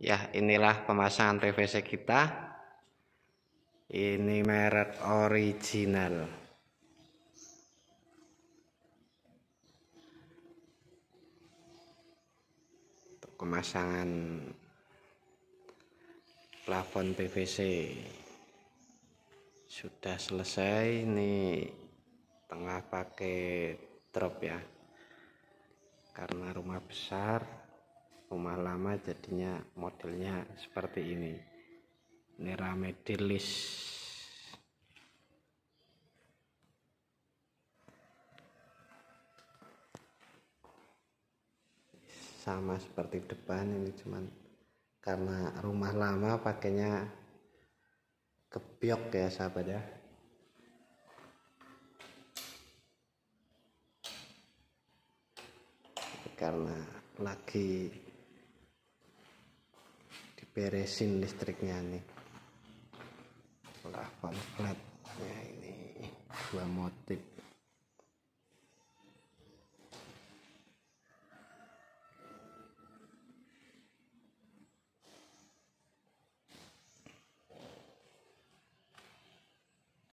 Ya, inilah pemasangan PVC kita. Ini merek original. Untuk pemasangan plafon PVC sudah selesai ini tengah pakai drop ya karena rumah besar rumah lama jadinya modelnya seperti ini ini medilis sama seperti depan ini cuman karena rumah lama pakainya kebiok ya sahabat ya karena lagi beresin listriknya nih lah pamflet ya ini dua motif